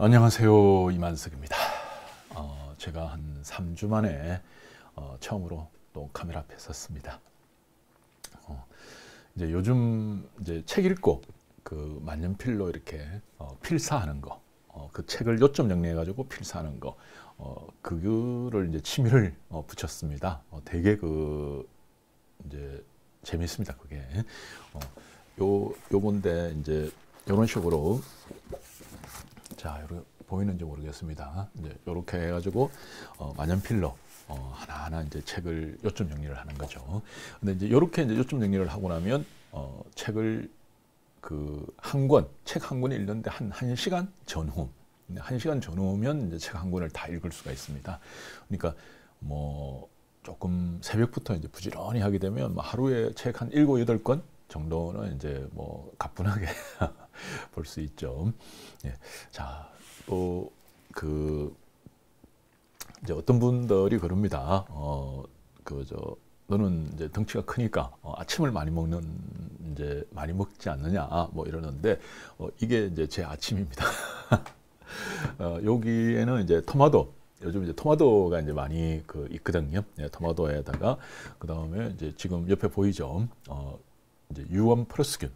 안녕하세요 이만석입니다. 어, 제가 한 3주 만에 어, 처음으로 또 카메라 앞에 섰습니다. 어, 이제 요즘 이제 책 읽고 그 만년필로 이렇게 어, 필사하는 거, 어, 그 책을 요점 정리해가지고 필사하는 거, 어, 그거를 이제 취미를 붙였습니다. 되게 그 이제 재밌습니다. 그게 요 요건데 이제 이런 식으로 자, 이렇게 보이는지 모르겠습니다. 이제 이렇게 해가지고 어, 만년필로 어, 하나하나 이제 책을 요점 정리를 하는 거죠. 근데 이제 이렇게 이제 요점 정리를 하고 나면 어, 책을 그 한 권, 책 한 권을 읽는데 한, 한 시간 전후, 한 시간 전후면 이제 책 한 권을 다 읽을 수가 있습니다. 그러니까 뭐 조금 새벽부터 이제 부지런히 하게 되면 뭐 하루에 책 한 일곱 권 정도는 이제 뭐 가뿐하게 볼 수 있죠. 예. 자, 또그 이제 어떤 분들이 그럽니다. 어, 그저 너는 이제 덩치가 크니까 어, 아침을 많이 먹는 이제 많이 먹지 않느냐 뭐 이러는데 어, 이게 이제 제 아침입니다. 어, 여기에는 이제 토마토 요즘 이제 토마토가 이제 많이 그 있거든요. 예, 토마토에다가 그 다음에 이제 지금 옆에 보이죠. 어, 이제 유원 플러스균,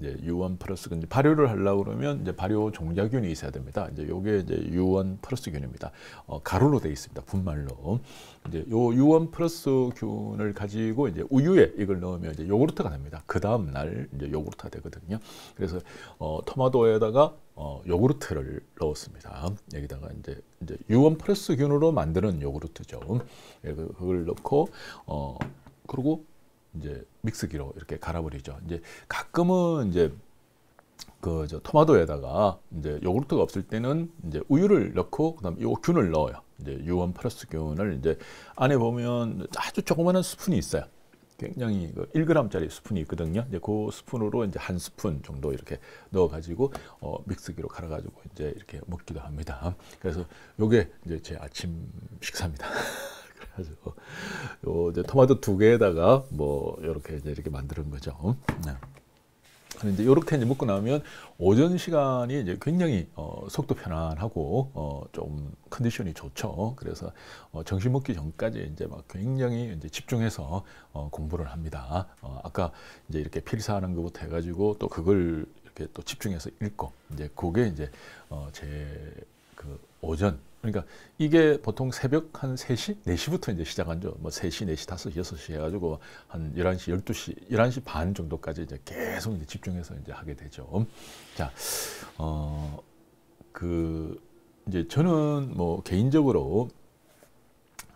이제 유원 플러스균 발효를 하려고 그러면 이제 발효 종자균이 있어야 됩니다. 이제 요게 이제 유원 플러스균입니다. 어, 가루로 돼 있습니다. 분말로. 이제 요 유원 플러스균을 가지고 이제 우유에 이걸 넣으면 이제 요구르트가 됩니다. 그 다음 날 이제 요구르트가 되거든요. 그래서 어, 토마토에다가 어, 요구르트를 넣었습니다. 여기다가 이제, 이제 유원 플러스균으로 만드는 요구르트죠. 예, 그, 그걸 넣고 어, 그리고 이제 믹스기로 이렇게 갈아버리죠. 이제 가끔은 이제 그 저 토마토에다가 이제 요구르트가 없을 때는 이제 우유를 넣고 그다음 요균을 넣어요. 이제 유원 플러스균을 이제 안에 보면 아주 조그마한 스푼이 있어요. 굉장히 그 1g짜리 스푼이 있거든요. 이제 그 스푼으로 이제 한 스푼 정도 이렇게 넣어가지고 어, 믹스기로 갈아가지고 이제 이렇게 먹기도 합니다. 그래서 요게 이제 제 아침 식사입니다. 그래가지고 요 이제 토마토 두 개에다가 뭐 이렇게 이제 이렇게 만드는 거죠. 어? 네. 그런데 이렇게 이제 먹고 나면 오전 시간이 이제 굉장히 어, 속도 편안하고 어, 좀 컨디션이 좋죠. 그래서 어, 정신 먹기 전까지 이제 막 굉장히 이제 집중해서 어, 공부를 합니다. 어, 아까 이제 이렇게 필사하는 것부터 해가지고 또 그걸 이렇게 또 집중해서 읽고 이제 그게 이제 어, 제그 오전 그러니까 이게 보통 새벽 한 3시, 4시부터 이제 시작한 죠. 뭐 3시, 4시, 5시, 6시 해가지고 한 11시, 12시, 11시 반 정도까지 이제 계속 이제 집중해서 이제 하게 되죠. 자, 어, 그, 이제 저는 뭐 개인적으로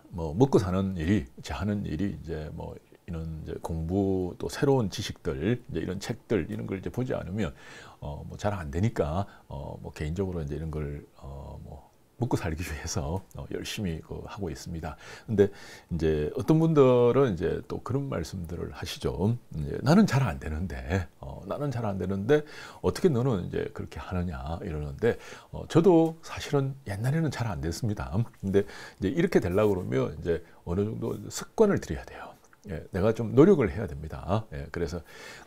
뭐 먹고 사는 일이, 제 하는 일이 이제 뭐 이런 이제 공부 또 새로운 지식들 이제 이런 책들 이런 걸 이제 보지 않으면 어 뭐 잘 안 되니까 어 뭐 개인적으로 이제 이런 걸어뭐 먹고 살기 위해서 어, 열심히 그 하고 있습니다. 근데 이제 어떤 분들은 이제 또 그런 말씀들을 하시죠. 나는 잘 안 되는데, 어, 나는 잘 안 되는데 어떻게 너는 이제 그렇게 하느냐 이러는데 어, 저도 사실은 옛날에는 잘 안 됐습니다. 근데 이제 이렇게 되려 그러면 이제 어느 정도 습관을 들여야 돼요. 예, 내가 좀 노력을 해야 됩니다. 예, 그래서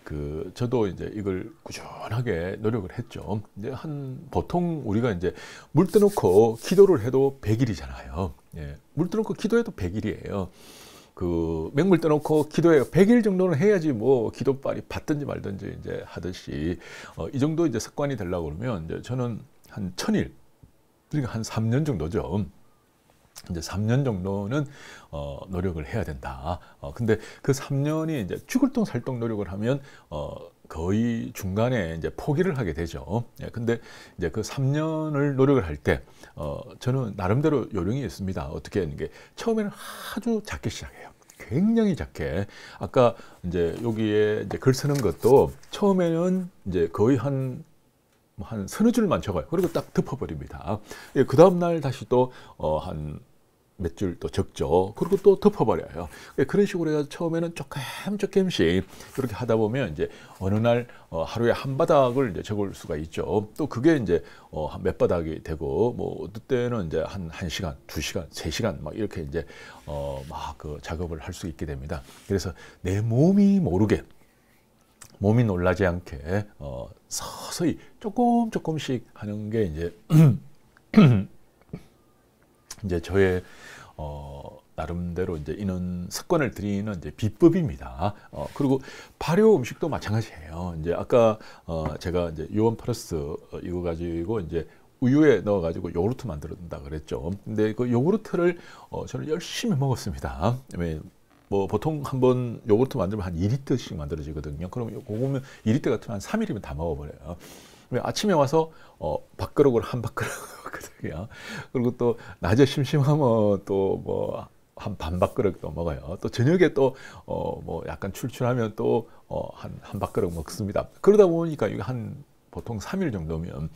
그 저도 이제 이걸 꾸준하게 노력을 했죠. 이제 한 보통 우리가 이제 물떠놓고 기도를 해도 100일이잖아요. 예, 물떠놓고 기도해도 100일이에요. 그 맹물 떠놓고 기도해 100일 정도는 해야지 뭐 기도빨이 받든지 말든지 이제 하듯이 어, 이 정도 이제 습관이 되려고 그러면 이제 저는 한 1000일 그러니까 한 3년 정도죠. 이제 3년 정도는 어, 노력을 해야 된다. 어, 근데 그 3년이 이제 죽을똥살똥 노력을 하면 어, 거의 중간에 이제 포기를 하게 되죠. 예, 근데 이제 그 3년을 노력을 할 때, 어, 저는 나름대로 요령이 있습니다. 어떻게 하는 게 처음에는 아주 작게 시작해요. 굉장히 작게. 아까 이제 여기에 이제 글 쓰는 것도 처음에는 이제 거의 한뭐 한 서너 줄만 적어요. 그리고 딱 덮어버립니다. 예, 그 다음날 다시 또, 어, 한, 몇 줄 또 적죠. 그리고 또 덮어버려요. 예, 그런 식으로 해서 처음에는 조금 조금씩 이렇게 하다 보면 이제 어느 날 어, 하루에 한 바닥을 이제 적을 수가 있죠. 또 그게 이제 어, 몇 바닥이 되고 뭐 어떨 때는 이제 한1 시간, 2 시간, 3 시간 막 이렇게 이제 어, 막 그 작업을 할 수 있게 됩니다. 그래서 내 몸이 모르게 몸이 놀라지 않게 어, 서서히 조금 조금씩 하는 게 이제 이제 저의 어, 나름대로 이제 이런 습관을 들이는 이제 비법입니다. 어, 그리고 발효 음식도 마찬가지예요. 이제 아까 어, 제가 이제 요원 플러스 어, 이거 가지고 이제 우유에 넣어가지고 요구르트 만들었다 그랬죠. 근데 그 요구르트를 어, 저는 열심히 먹었습니다. 뭐 보통 한 번 요구르트 만들면 한 2리터씩 만들어지거든요. 그러면 고구면 2리터 같으면 한 3일이면 다 먹어버려요. 아침에 와서 어, 밥그릇을 한 밥그릇 먹거든요. 그리고 또 낮에 심심하면 또 뭐 한 반 밥그릇 도 먹어요. 또 저녁에 또, 어, 뭐, 약간 출출하면 또, 어, 한, 한 밥그릇 먹습니다. 그러다 보니까 이게 한, 보통 3일 정도면,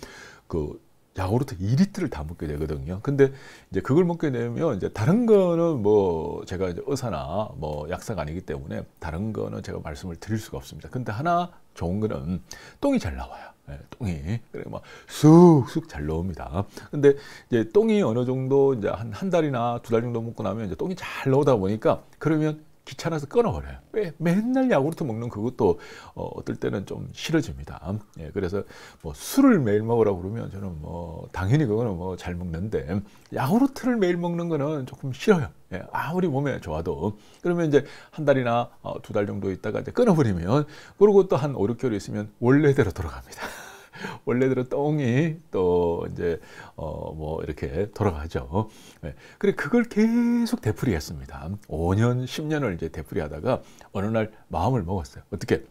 그, 야구르트 2리트를다 먹게 되거든요. 근데 이제 그걸 먹게 되면 이제 다른 거는 뭐 제가 이제 의사나 뭐 약사가 아니기 때문에 다른 거는 제가 말씀을 드릴 수가 없습니다. 근데 하나 좋은 거는 똥이 잘 나와요. 예, 똥이 그래 막 쑥쑥 잘 나옵니다. 근데 이제 똥이 어느 정도 이제 한 한 달이나 두 달 정도 먹고 나면 이제 똥이 잘 나오다 보니까 그러면 귀찮아서 끊어버려요. 왜? 맨날 야구르트 먹는 그것도 어, 떨 때는 좀 싫어집니다. 예, 그래서 뭐 술을 매일 먹으라고 그러면 저는 뭐 당연히 그거는 뭐 잘 먹는데 야구르트를 매일 먹는 거는 조금 싫어요. 예, 아무리 몸에 좋아도 그러면 이제 한 달이나 어, 두달 정도 있다가 이제 끊어버리면 그리고 또 한 5, 6개월 있으면 원래대로 돌아갑니다. 원래대로 똥이 또 이제 어뭐 이렇게 돌아가죠. 네. 그래 그걸 계속 되풀이했습니다. 5년, 10년을 이제 되풀이하다가 어느 날 마음을 먹었어요. 어떻게?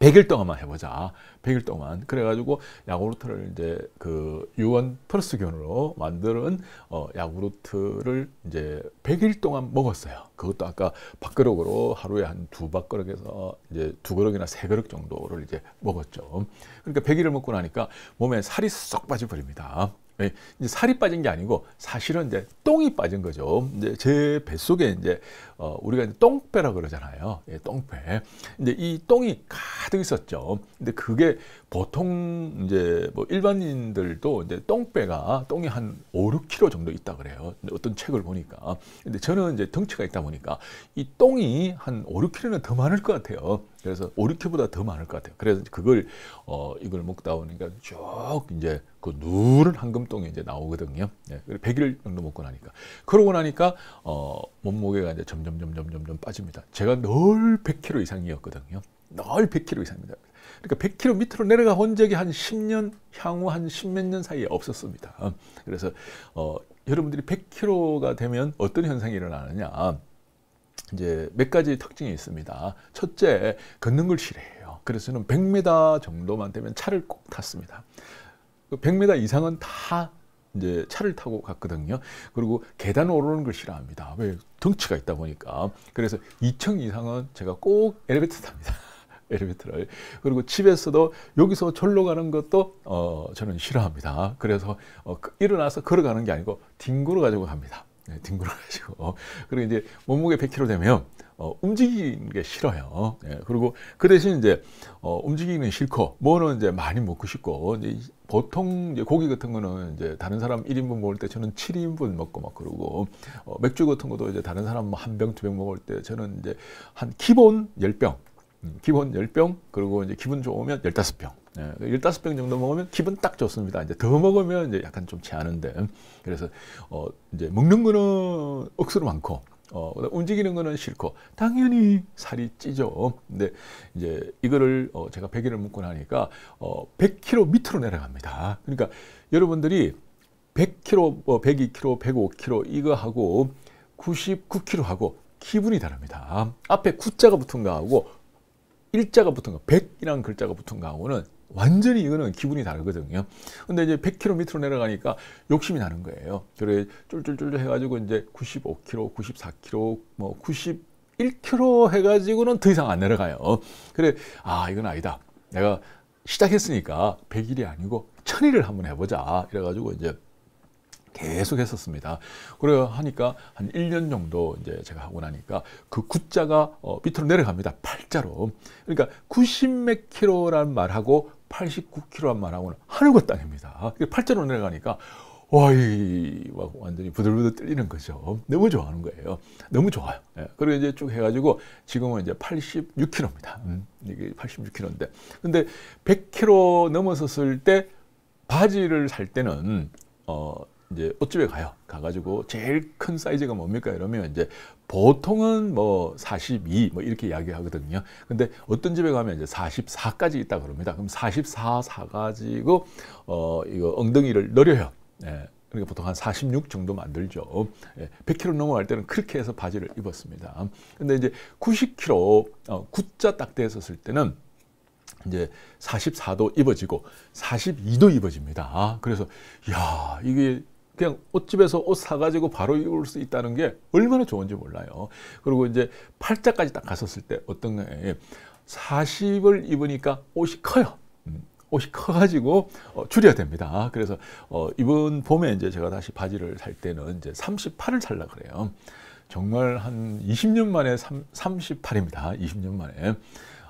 100일 동안만 해보자. 100일 동안. 그래가지고 야구르트를 이제 그 유원 플러스균으로 만드는 어, 야구르트를 이제 100일 동안 먹었어요. 그것도 아까 밥그릇으로 하루에 한 두 밥그릇에서 이제 두 그릇이나 세 그릇 정도를 이제 먹었죠. 그러니까 100일을 먹고 나니까 몸에 살이 쏙 빠져버립니다. 예, 이제 살이 빠진 게 아니고 사실은 이제 똥이 빠진 거죠. 이제 제 뱃속에 이제 어, 우리가 이제 똥배라 그러잖아요. 예, 똥배. 근데 이 똥이 가득 있었죠. 근데 그게 보통 이제 뭐 일반인들도 이제 똥배가 똥이 한 5, 6kg 정도 있다 그래요. 어떤 책을 보니까. 근데 저는 이제 덩치가 있다 보니까 이 똥이 한 5, 6kg는 더 많을 것 같아요. 그래서 5, 6kg보다 더 많을 것 같아요. 그래서 그걸 어, 이걸 먹다 보니까 쭉 이제 그 누런 황금똥이 이제 나오거든요. 예, 100일 정도 먹고 나니까. 그러고 나니까 어, 몸무게가 이제 점점 점점 점점 점 빠집니다. 제가 늘 100km 이상이었거든요. 늘 100km 이상입니다. 그러니까 100km 밑으로 내려가 본 적이 한 10년 향후 한 10몇 년 사이에 없었습니다. 어, 그래서 어, 여러분들이 100km가 되면 어떤 현상이 일어나느냐 이제 몇 가지 특징이 있습니다. 첫째, 걷는 걸 싫어해요. 그래서 는 100m 정도만 되면 차를 꼭 탔습니다. 100m 그 이상은 다 이제 차를 타고 갔거든요. 그리고 계단 오르는 걸 싫어합니다. 왜 덩치가 있다 보니까. 그래서 2층 이상은 제가 꼭 엘리베이터 탑니다. 엘리베이터를 그리고 집에서도 여기서 절로 가는 것도 어, 저는 싫어합니다. 그래서 어, 그 일어나서 걸어가는 게 아니고 뒹굴어 가지고 갑니다. 네, 뒹굴어가지고 어, 그리고 이제 몸무게 100kg 되면 어, 움직이는 게 싫어요. 예, 그리고 그 대신 이제 어, 움직이는 싫고 뭐는 이제 많이 먹고 싶고 이제 보통 이제 고기 같은 거는 이제 다른 사람 1인분 먹을 때 저는 7인분 먹고 막 그러고 어, 맥주 같은 것도 이제 다른 사람 뭐 한 병 두 병 먹을 때 저는 이제 한 기본 10병 음, 기본 10병 그리고 이제 기분 좋으면 15병 예, 열1 5병 정도 먹으면 기분 딱 좋습니다. 이제 더 먹으면 이제 약간 좀 체하는데 그래서 어 이제 먹는 거는 억수로 많고 어 움직이는 거는 싫고 당연히 살이 찌죠. 근데 이제 이거를 어 제가 100일을 묵고 나니까 어 100kg 밑으로 내려갑니다. 그러니까 여러분들이 100kg, 뭐 102kg, 105kg 이거 하고 99kg 하고 기분이 다릅니다. 앞에 9자가 붙은 거하고 일자가 붙은 거, 백이라는 글자가 붙은 거하고는 완전히 이거는 기분이 다르거든요. 근데 이제 100km 로 내려가니까 욕심이 나는 거예요. 그래 쫄쫄쫄 해가지고 이제 95km, 94km, 뭐 91km 해가지고는 더 이상 안 내려가요. 그래 아 이건 아니다. 내가 시작했으니까 100일이 아니고 1000일을 한번 해보자. 이래가지고 이제 계속 했었습니다. 그래 하니까 한 1년 정도 이제 제가 하고 나니까 그굿자가 어, 밑으로 내려갑니다. 팔자로 그러니까 90몇 킬로란 말하고 89km만 하고는 하늘과 땅입니다. 8자로 내려가니까 와이 막 완전히 부들부들 떨리는 거죠. 너무 좋아하는 거예요. 너무 좋아요. 예. 그리고 이제 쭉 해가지고 지금은 이제 86km입니다. 음, 이게 86km인데 근데 100km 넘어섰을 때 바지를 살 때는 어 이제 옷집에 가요. 가가지고 제일 큰 사이즈가 뭡니까? 이러면 이제 보통은 뭐 42, 뭐 이렇게 이야기하거든요. 근데 어떤 집에 가면 이제 44까지 있다 그럽니다. 그럼 44, 4가지고, 어, 이거 엉덩이를 늘려요. 예. 그러니까 보통 한 46 정도 만들죠. 100kg 예. 넘어갈 때는 그렇게 해서 바지를 입었습니다. 근데 이제 90kg, 어, 굿자 딱대에 썼을 때는 이제 44도 입어지고 42도 입어집니다. 아, 그래서 야 이게 그냥 옷집에서 옷 사가지고 바로 입을 수 있다는 게 얼마나 좋은지 몰라요. 그리고 이제 팔자까지 딱 갔었을 때 어떤 거예요? 40을 입으니까 옷이 커요. 음, 옷이 커가지고 어, 줄여야 됩니다. 그래서 어, 이번 봄에 이제 제가 다시 바지를 살 때는 이제 38을 살라 그래요. 정말 한 20년 만에 3, 38입니다. 20년 만에.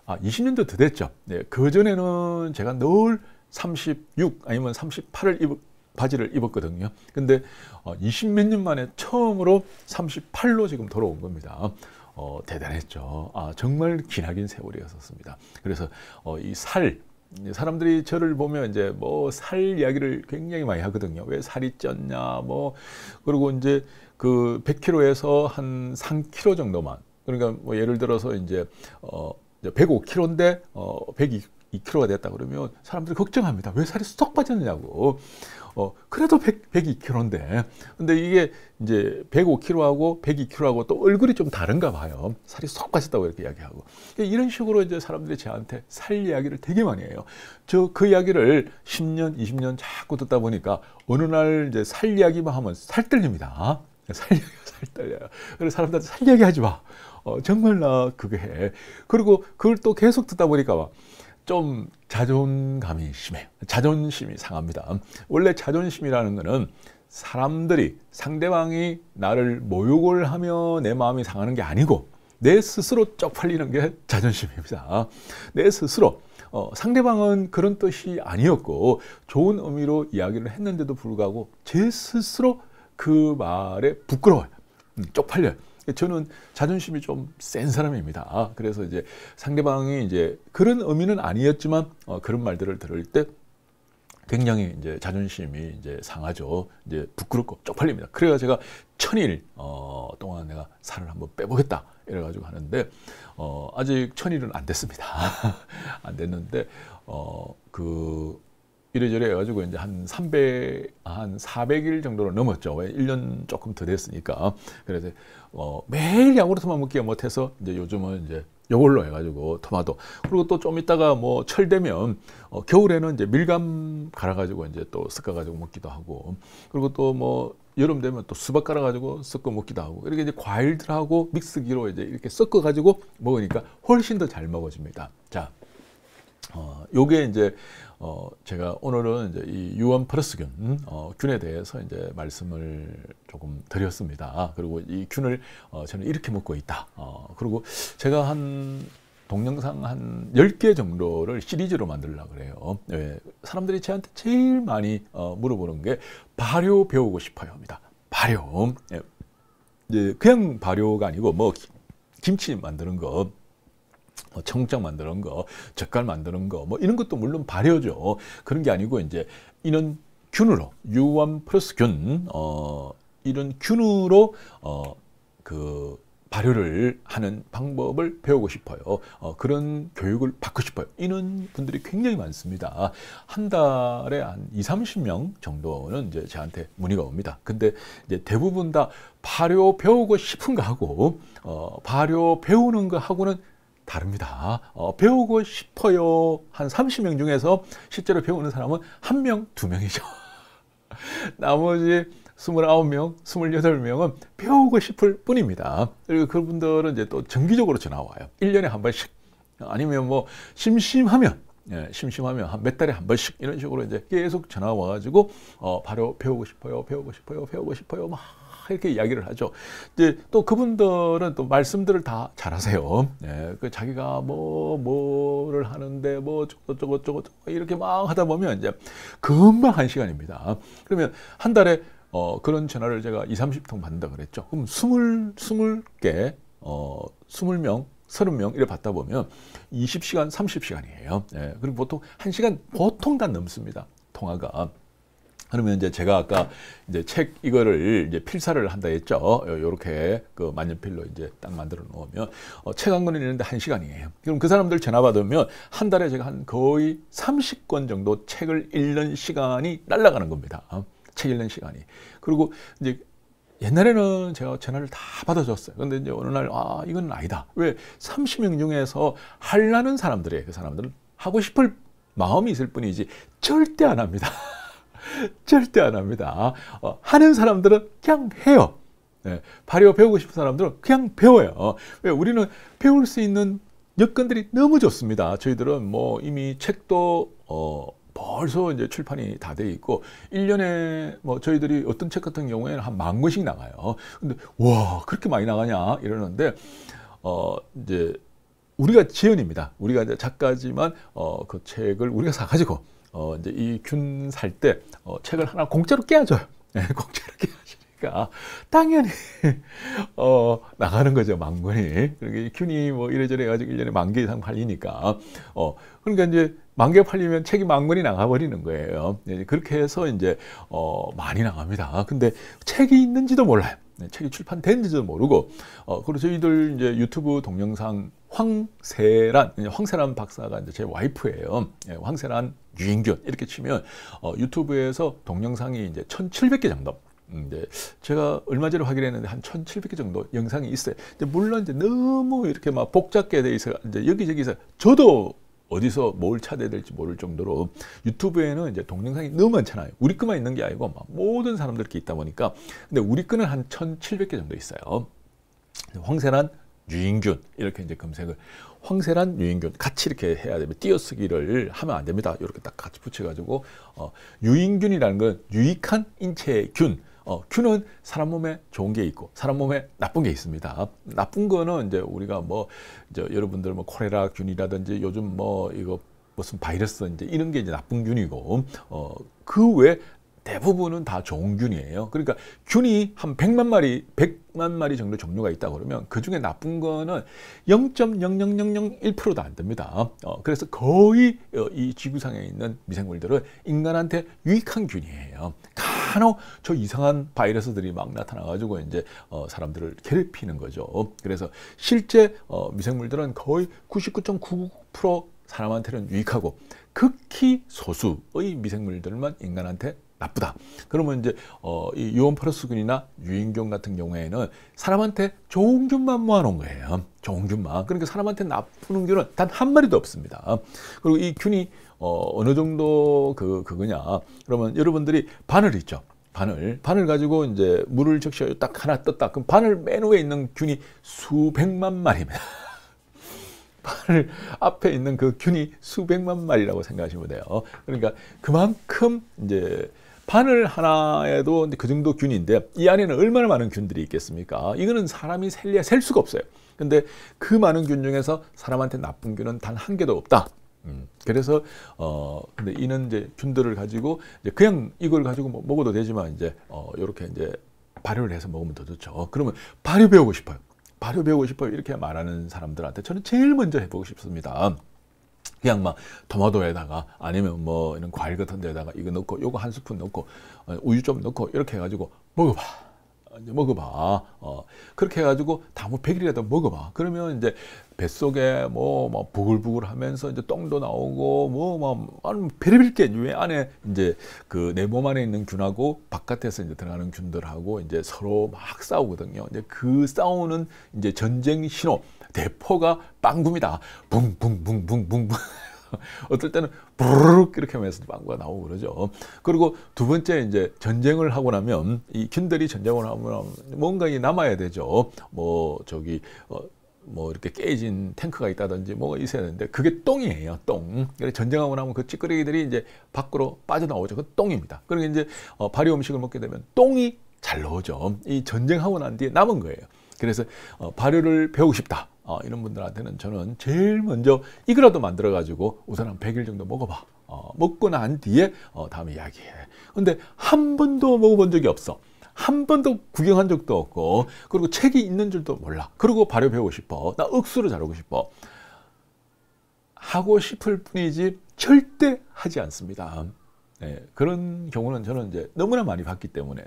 아, 20년도 더 됐죠. 네, 그전에는 제가 늘 36 아니면 38을 입, 바지를 입었거든요. 근데 어, 20 몇 년 만에 처음으로 38로 지금 돌아온 겁니다. 어, 대단했죠. 아, 정말 기나긴 세월이었었습니다. 그래서 어, 이 살, 사람들이 저를 보면 이제 뭐 살 이야기를 굉장히 많이 하거든요. 왜 살이 쪘냐, 뭐 그리고 이제 그 100kg에서 한 3kg 정도만. 그러니까 뭐 예를 들어서 이제 어 105kg인데 어 102kg가 됐다 그러면 사람들이 걱정합니다. 왜 살이 쏙 빠졌냐고. 어, 그래도 100, 102kg인데. 근데 이게 이제 105kg하고 102kg하고 또 얼굴이 좀 다른가 봐요. 살이 쏙 빠졌다고 이렇게 이야기하고. 그러니까 이런 식으로 이제 사람들이 저한테 살 이야기를 되게 많이 해요. 저 그 이야기를 10년, 20년 자꾸 듣다 보니까 어느 날 이제 살 이야기만 뭐 하면 살 떨립니다. 살, 살 떨려요. 그래서 사람들한테 살 이야기 하지 마. 어, 정말 나 그게 해. 그리고 그걸 또 계속 듣다 보니까 막좀 자존감이 심해요. 자존심이 상합니다. 원래 자존심이라는 것은 사람들이 상대방이 나를 모욕을 하며 내 마음이 상하는 게 아니고 내 스스로 쪽팔리는 게 자존심입니다. 내 스스로 어, 상대방은 그런 뜻이 아니었고 좋은 의미로 이야기를 했는데도 불구하고 제 스스로 그 말에 부끄러워요. 음, 쪽팔려요. 저는 자존심이 좀 센 사람입니다. 아, 그래서 이제 상대방이 이제 그런 의미는 아니었지만 어, 그런 말들을 들을 때 굉장히 이제 자존심이 이제 상하죠. 이제 부끄럽고 쪽팔립니다. 그래가 제가 천일 어, 동안 내가 살을 한번 빼보겠다 이래가지고 하는데 어, 아직 천일은 안 됐습니다. 안 됐는데 어, 그 이래저래 해가지고 이제 한 300, 한 400일 정도로 넘었죠. 왜 1년 조금 더 됐으니까. 그래서 어, 매일 야구르트만 먹기가 못해서 이제 요즘은 이제 요걸로 해가지고 토마토. 그리고 또 좀 있다가 뭐 철되면 어, 겨울에는 이제 밀감 갈아가지고 이제 또 섞어가지고 먹기도 하고. 그리고 또 뭐 여름 되면 또 수박 갈아가지고 섞어 먹기도 하고. 이렇게 이제 과일들하고 믹스기로 이제 이렇게 섞어가지고 먹으니까 훨씬 더 잘 먹어집니다. 자, 어, 요게 이제 어, 제가 오늘은 이제 이유언 플러스균 음, 어, 균에 대해서 이제 말씀을 조금 드렸습니다. 아, 그리고 이 균을 어, 저는 이렇게 먹고 있다. 어, 그리고 제가 한 동영상 한 10개 정도를 시리즈로 만들려고 그래요. 예, 사람들이 저한테 제일 많이 어, 물어보는 게 발효 배우고 싶어요 합니다. 발효. 예, 그냥 발효가 아니고 뭐 김치 만드는 거뭐 청국장 만드는 거, 젓갈 만드는 거, 뭐 이런 것도 물론 발효죠. 그런 게 아니고 이제 이런 균으로 유원 플러스 균, 어, 이런 균으로 어, 그 발효를 하는 방법을 배우고 싶어요. 어, 그런 교육을 받고 싶어요. 이런 분들이 굉장히 많습니다. 한 달에 한 2, 30명 정도는 이제 저한테 문의가 옵니다. 근데 이제 대부분 다 발효 배우고 싶은 거 하고 어, 발효 배우는 거 하고는 다릅니다. 어, 배우고 싶어요. 한 30명 중에서 실제로 배우는 사람은 한명두명이죠 나머지 29명, 28명은 배우고 싶을 뿐입니다. 그리고 그분들은 이제 또 정기적으로 전화 와요. 1년에 한 번씩. 아니면 뭐 심심하면 예, 심심하면 한 몇 달에 한 번씩 이런 식으로 이제 계속 전화 와가지고 어, 바로 배우고 싶어요, 배우고 싶어요, 배우고 싶어요 막 이렇게 이야기를 하죠. 이제 또 그분들은 또 말씀들을 다 잘하세요. 예, 그 자기가 뭐 뭐를 하는데 뭐 저거 저거 저거 이렇게 막 하다 보면 이제 금방 한 시간입니다. 그러면 한 달에 어, 그런 전화를 제가 2 30통 받는다 그랬죠. 그럼 20, 20개, 어, 20명, 30명 이래 받다 보면 20시간, 30시간이에요. 예, 그리고 보통 1시간 보통 다 넘습니다. 통화가. 그러면 이제 제가 아까 이제 책 이거를 이제 필사를 한다 했죠. 요렇게 그 만년필로 이제 딱 만들어 놓으면 어, 책 한 권 읽는데 한 시간이에요. 그럼 그 사람들 전화받으면 한 달에 제가 한 거의 30권 정도 책을 읽는 시간이 날라가는 겁니다. 어? 책 읽는 시간이. 그리고 이제 옛날에는 제가 전화를 다 받아줬어요. 근데 이제 어느 날, 아, 이건 아니다. 왜? 30명 중에서 할라는 사람들이에요. 그 사람들은 하고 싶을 마음이 있을 뿐이지 절대 안 합니다. 절대 안 합니다. 어, 하는 사람들은 그냥 해요. 네, 발효 배우고 싶은 사람들은 그냥 배워요. 어, 왜 우리는 배울 수 있는 여건들이 너무 좋습니다. 저희들은 뭐 이미 책도 어, 벌써 이제 출판이 다 돼 있고 1년에 뭐 저희들이 어떤 책 같은 경우에는 한 만 권씩 나가요. 근데 와 그렇게 많이 나가냐 이러는데 어 이제 우리가 지연입니다. 우리가 이제 작가지만 어그 책을 우리가 사가지고 어, 이제 이 균 살 때 어, 책을 하나 공짜로 깨줘요. 네, 예, 공짜로 깨주니까 당연히 어, 나가는 거죠 망군이. 그러니까 균이 뭐 이래저래 해가지고 1년에 만 개 이상 팔리니까 어, 그러니까 이제 만 개 팔리면 책이 망 권이 나가버리는 거예요. 이제 예, 그렇게 해서 이제 어, 많이 나갑니다. 근데 책이 있는지도 몰라요. 예, 책이 출판된지도 모르고 어, 그래서 이들 이제 유튜브 동영상 황세란, 예, 황세란 박사가 이제 제 와이프예요. 예, 황세란 유인균 이렇게 치면 어, 유튜브에서 동영상이 이제 1,700개 정도. 음, 이제 제가 얼마 전에 확인했는데 한 1,700개 정도 영상이 있어요. 근데 물론 이제 너무 이렇게 막 복잡하게 돼 있어 이제 여기저기서 저도 어디서 뭘 찾아야 될지 모를 정도로 유튜브에는 이제 동영상이 너무 많잖아요. 우리 것만 있는 게 아니고 모든 사람들께 있다 보니까 근데 우리 거는 한 1,700개 정도 있어요. 황세란 유인균 이렇게 이제 검색을 황세란 유인균 같이 이렇게 해야 됩니다. 띄어쓰기를 하면 안 됩니다. 이렇게 딱 같이 붙여가지고 어, 유인균이라는 건 유익한 인체의 균 어, 큐는 사람 몸에 좋은 게 있고 사람 몸에 나쁜 게 있습니다. 나쁜 거는 이제 우리가 뭐 이제 여러분들 뭐 코레라 균이라든지 요즘 뭐 이거 무슨 바이러스 이제 이런 게 이제 나쁜 균이고 어, 그외 대부분은 다 좋은 균이에요. 그러니까 균이 한 100만 마리, 100만 마리 정도 종류가 있다 그러면 그 중에 나쁜 거는 0.00001%도 안 됩니다. 어, 그래서 거의 어, 이 지구상에 있는 미생물들은 인간한테 유익한 균이에요. 간혹 저 이상한 바이러스들이 막 나타나가지고 이제 어, 사람들을 괴롭히는 거죠. 그래서 실제 어, 미생물들은 거의 99.99% 사람한테는 유익하고 극히 소수의 미생물들만 인간한테 나쁘다. 그러면 이제 어, 이 유온파르스균이나 유인균 같은 경우에는 사람한테 좋은 균만 모아놓은 거예요. 좋은 균만. 그러니까 사람한테 나쁜 균은 단 한 마리도 없습니다. 그리고 이 균이 어, 어느 정도 그 그거냐? 그러면 여러분들이 바늘 있죠. 바늘, 바늘 가지고 이제 물을 적셔 딱 하나 떴다. 그럼 바늘 맨 위에 있는 균이 수백만 마리입니다. 발 앞에 있는 그 균이 수백만 마리라고 생각하시면 돼요. 그러니까 그만큼 이제 바늘 하나에도 그 정도 균인데 이 안에는 얼마나 많은 균들이 있겠습니까? 이거는 사람이 셀려 리셀 수가 없어요. 근데 그 많은 균 중에서 사람한테 나쁜 균은 단 한 개도 없다. 음, 그래서 어 근데 이는 이제 균들을 가지고 이제 그냥 이걸 가지고 뭐 먹어도 되지만 이제 어 요렇게 이제 발효를 해서 먹으면 더 좋죠. 어, 그러면 발효 배우고 싶어요. 발효 배우고 싶어요. 이렇게 말하는 사람들한테 저는 제일 먼저 해보고 싶습니다. 그냥 막 토마토에다가 아니면 뭐 이런 과일 같은 데다가 이거 넣고 요거 한 스푼 넣고 어, 우유 좀 넣고 이렇게 해가지고 먹어봐. 이제 먹어봐. 어, 그렇게 해가지고 다뭐 100일이라도 먹어봐. 그러면 이제 뱃속에 뭐, 뭐 부글부글 하면서 이제 똥도 나오고 뭐막 뭐, 별리별게왜 뭐, 안에 이제 그 내 몸 안에 있는 균하고 바깥에서 이제 들어가는 균들하고 이제 서로 막 싸우거든요. 이제 그 싸우는 이제 전쟁 신호 대포가 빵굽니다 붕붕붕붕붕붕. 어떨 때는 부르륵 이렇게 하면서 망고가 나오고 그러죠. 그리고 두 번째 이제 전쟁을 하고 나면 이 균들이 전쟁을 하면 뭔가 이 남아야 되죠. 뭐 저기 어, 뭐 이렇게 깨진 탱크가 있다든지 뭐가 있어야 되는데 그게 똥이에요 똥 그래서 전쟁하고 나면 그 찌끄레기들이 이제 밖으로 빠져나오죠 그 똥입니다 그러니까 이제 어, 발효 음식을 먹게 되면 똥이 잘 나오죠 이 전쟁하고 난 뒤에 남은 거예요 그래서 어, 발효를 배우고 싶다 어, 이런 분들한테는 저는 제일 먼저 이거라도 만들어 가지고 우선 한 100일 정도 먹어봐. 어, 먹고 난 뒤에 어, 다음에 이야기해. 근데 한 번도 먹어본 적이 없어. 한 번도 구경한 적도 없고 그리고 책이 있는 줄도 몰라. 그리고 발효 배우고 싶어. 나 억수로 잘하고 싶어. 하고 싶을 뿐이지 절대 하지 않습니다. 네, 그런 경우는 저는 이제 너무나 많이 봤기 때문에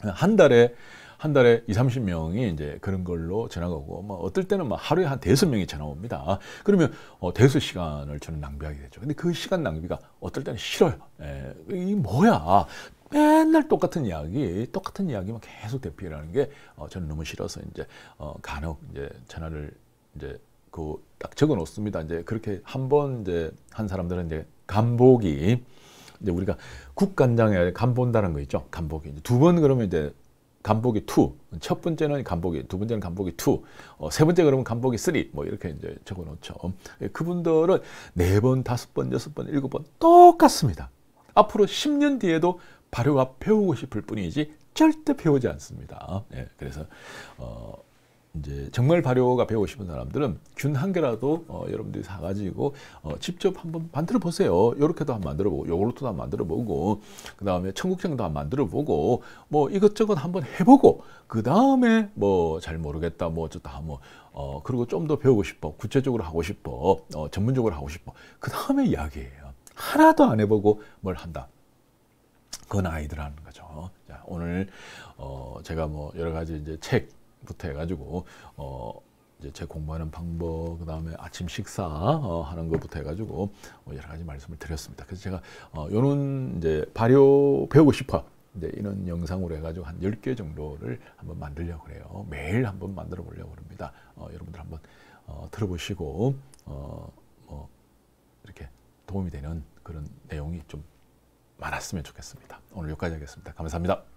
한 달에 한 달에 2, 30명이 이제 그런 걸로 전화가 오고 뭐 어떨 때는 막 뭐 하루에 한대수 명이 전화 옵니다. 그러면 어, 대수 시간을 저는 낭비하게 되죠. 근데 그 시간 낭비가 어떨 때는 싫어요. 에, 예. 이 뭐야. 맨날 똑같은 이야기, 똑같은 이야기만 계속 대피라는 게 어, 저는 너무 싫어서 이제 어, 간혹 이제 전화를 이제 그 딱 적어 놓습니다. 이제 그렇게 한 번 이제 한 사람들은 이제 간복이 이제 우리가 국간장에 간 본다는 거 있죠. 간복이 두 번 그러면 이제 간보기 2, 첫 번째는 간보기, 두 번째는 간보기 2, 어, 세 번째 그러면 간보기 3, 뭐 이렇게 이제 적어놓죠. 예, 그분들은 네 번, 다섯 번, 여섯 번, 일곱 번 똑같습니다. 앞으로 10년 뒤에도 발효가 배우고 싶을 뿐이지 절대 배우지 않습니다. 예, 그래서 어, 이제 정말 발효가 배우고 싶은 사람들은 균 한 개라도 어, 여러분들이 사가지고 어, 직접 한번 만들어 보세요. 요렇게도 한번 만들어 보고 요구르트도 한번 만들어 보고 그 다음에 청국장도 한번 만들어 보고 뭐 이것저것 한번 해보고 그 다음에 뭐 잘 모르겠다 뭐 어쩌다 뭐 어, 그리고 좀 더 배우고 싶어 구체적으로 하고 싶어 어, 전문적으로 하고 싶어 그 다음에 이야기예요. 하나도 안 해보고 뭘 한다. 그건 아이들하는 거죠. 자, 오늘 어, 제가 뭐 여러 가지 이제 책 부터 해가지고 어 이제 제 공부하는 방법, 그 다음에 아침 식사 어, 하는 것부터 해가지고 뭐 여러 가지 말씀을 드렸습니다. 그래서 제가 어, 요는 이제 발효 배우고 싶어. 이제 이런 영상으로 해가지고 한 10개 정도를 한번 만들려고 래요 매일 한번 만들어 보려고 합니다. 어, 여러분들 한번 어, 들어보시고, 어, 뭐 이렇게 도움이 되는 그런 내용이 좀 많았으면 좋겠습니다. 오늘 여기까지 하겠습니다. 감사합니다.